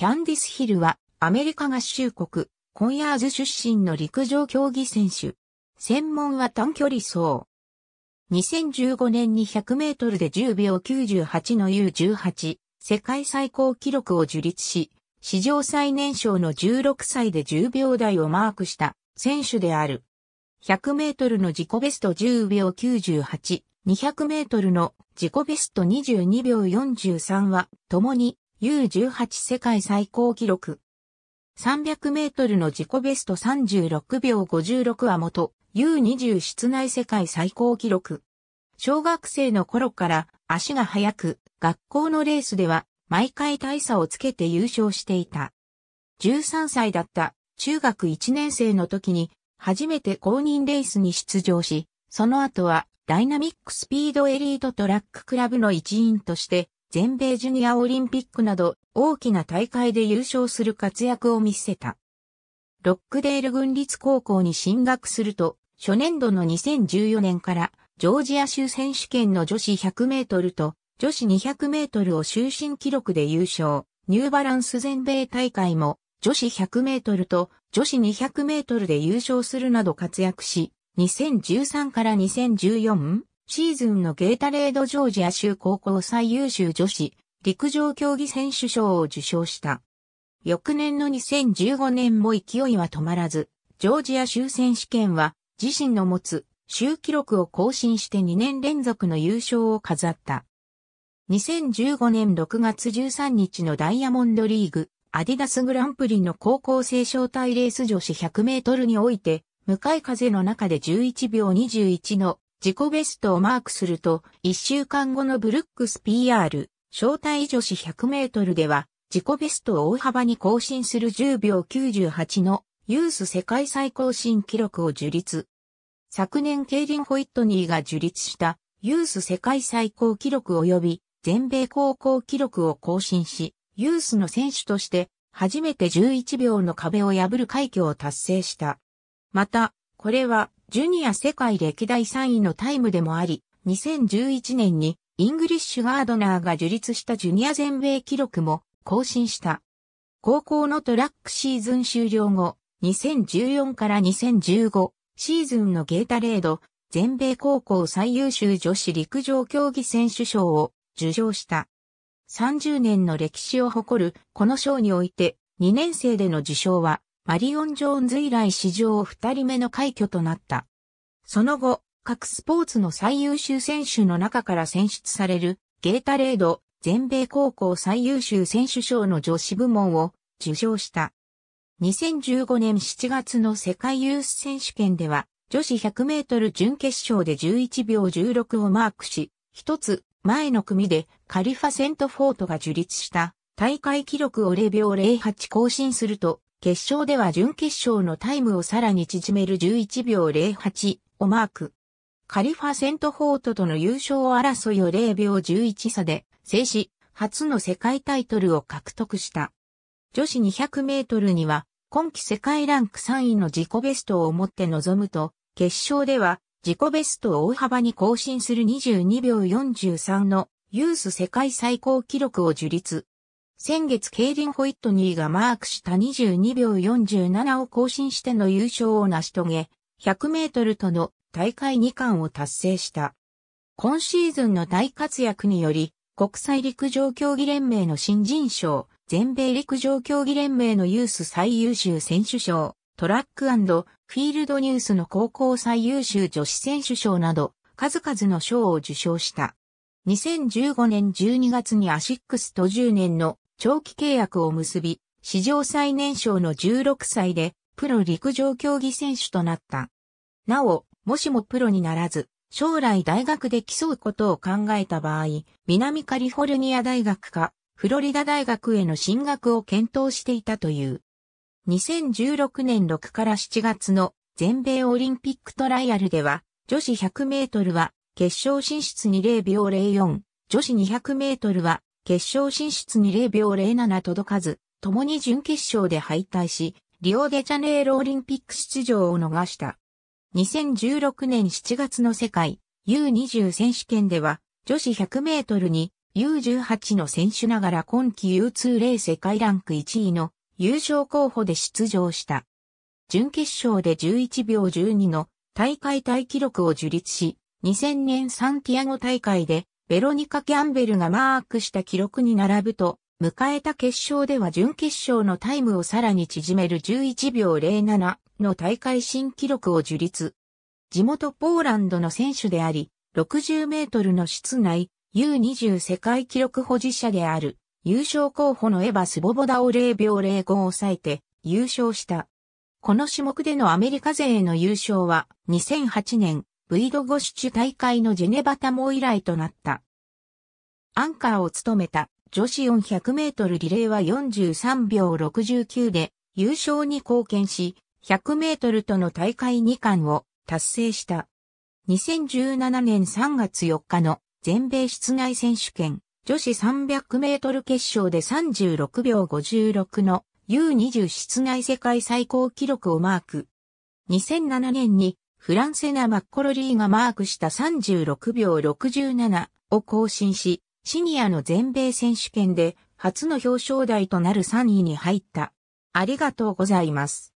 キャンディス・ヒルは、アメリカ合衆国、コンヤーズ出身の陸上競技選手。専門は短距離走。2015年に100メートルで10秒98の U18 世界最高記録を樹立し、史上最年少の16歳で10秒台をマークした選手である。100メートルの自己ベスト10秒98、200メートルの自己ベスト22秒43は、共に U18 世界最高記録。300メートルの自己ベスト36秒56は元 U20 室内世界最高記録。小学生の頃から足が速く、学校のレースでは毎回大差をつけて優勝していた。13歳だった中学1年生の時に初めて公認レースに出場し、その後はダイナミックスピードエリートトラッククラブの一員として全米ジュニアオリンピックなど大きな大会で優勝する活躍を見せた。ロックデール軍立高校に進学すると、初年度の2014年からジョージア州選手権の女子100メートルと女子200メートルを終身記録で優勝、ニューバランス全米大会も女子100メートルと女子200メートルで優勝するなど活躍し、2013から2014シーズンのゲータレードジョージア州高校最優秀女子、陸上競技選手賞を受賞した。翌年の2015年も勢いは止まらず、ジョージア州選手権は自身の持つ州記録を更新して2年連続の優勝を飾った。2015年6月13日のダイヤモンドリーグ、アディダスグランプリの高校生招待レース女子100メートルにおいて、向かい風の中で11秒21の自己ベストをマークすると、1週間後のブルックス PR、招待女子100メートルでは、自己ベストを大幅に更新する10秒98のユース世界最高新記録を樹立。昨年ケイリン・ホイットニーが樹立したユース世界最高記録及び全米高校記録を更新し、ユースの選手として初めて11秒の壁を破る快挙を達成した。また、これはジュニア世界歴代3位のタイムでもあり、2011年にイングリッシュガードナーが樹立したジュニア全米記録も更新した。高校のトラックシーズン終了後、2014から2015シーズンのゲータレード、全米高校最優秀女子陸上競技選手賞を受賞した。30年の歴史を誇るこの賞において2年生での受賞はマリオン・ジョーンズ以来史上二人目の快挙となった。その後、各スポーツの最優秀選手の中から選出されるゲータレード全米高校最優秀選手賞の女子部門を受賞した。2015年7月の世界ユース選手権では女子100メートル準決勝で11秒16をマークし、一つ前の組でカリファ・セントフォートが樹立した大会記録を0秒08更新すると決勝では準決勝のタイムをさらに縮める11秒08をマーク。カリファ・セントホートとの優勝争いを0秒11差で制し、初の世界タイトルを獲得した。女子200メートルには、今季世界ランク3位の自己ベストを持って臨むと、決勝では自己ベストを大幅に更新する22秒43のユース世界最高記録を樹立。先月ケイリン・ホイットニーがマークした22秒47を更新しての優勝を成し遂げ、100メートルとの大会2冠を達成した。今シーズンの大活躍により、国際陸上競技連盟の新人賞、全米陸上競技連盟のユース最優秀選手賞、トラックフィールドニュースの高校最優秀女子選手賞など、数々の賞を受賞した。2015年12月にアシックスと10年の長期契約を結び、史上最年少の16歳で、プロ陸上競技選手となった。なお、もしもプロにならず、将来大学で競うことを考えた場合、南カリフォルニア大学か、フロリダ大学への進学を検討していたという。2016年6から7月の全米オリンピックトライアルでは、女子100メートルは決勝進出に0秒04、女子200メートルは決勝進出に0秒07届かず、共に準決勝で敗退し、リオデジャネイロオリンピック出場を逃した。2016年7月の世界 U20 選手権では、女子100メートルに U18 の選手ながら今季 U20 世界ランク1位の優勝候補で出場した。準決勝で11秒12の大会大記録を樹立し、2000年サンティアゴ大会でベロニカ・キャンベルがマークした記録に並ぶと、迎えた決勝では準決勝のタイムをさらに縮める11秒07の大会新記録を樹立。地元ポーランドの選手であり、60メートルの室内 U20 世界記録保持者である優勝候補のエヴァ・スボボダを0秒05を抑えて優勝した。この種目でのアメリカ勢への優勝は2008年ブイドゴシチュ大会のジェネバタモ以来となった。アンカーを務めた女子400メートルリレーは43秒69で優勝に貢献し、100メートルとの大会2冠を達成した。2017年3月4日の全米室内選手権女子300メートル決勝で36秒56の U20 室内世界最高記録をマーク。2007年にフランセナ・マッコロリーがマークした36秒67を更新し、シニアの全米選手権で初の表彰台となる3位に入った。ありがとうございます。